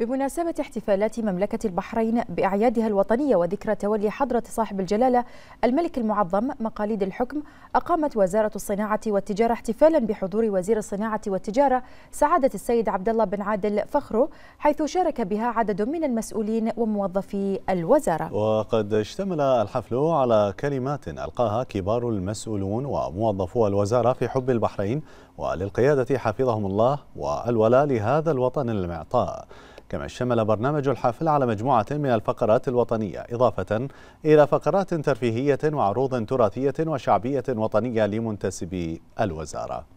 بمناسبة احتفالات مملكة البحرين بأعيادها الوطنية وذكرى تولي حضرة صاحب الجلالة الملك المعظم مقاليد الحكم أقامت وزارة الصناعة والتجارة احتفالا بحضور وزير الصناعة والتجارة سعادة السيد عبد الله بن عادل فخرو حيث شارك بها عدد من المسؤولين وموظفي الوزارة وقد اشتمل الحفل على كلمات ألقاها كبار المسؤولون وموظفو الوزارة في حب البحرين وللقيادة حفظهم الله والولاء لهذا الوطن المعطاء كما شمل برنامج الحافل على مجموعة من الفقرات الوطنية إضافة إلى فقرات ترفيهية وعروض تراثية وشعبية وطنية لمنتسبي الوزارة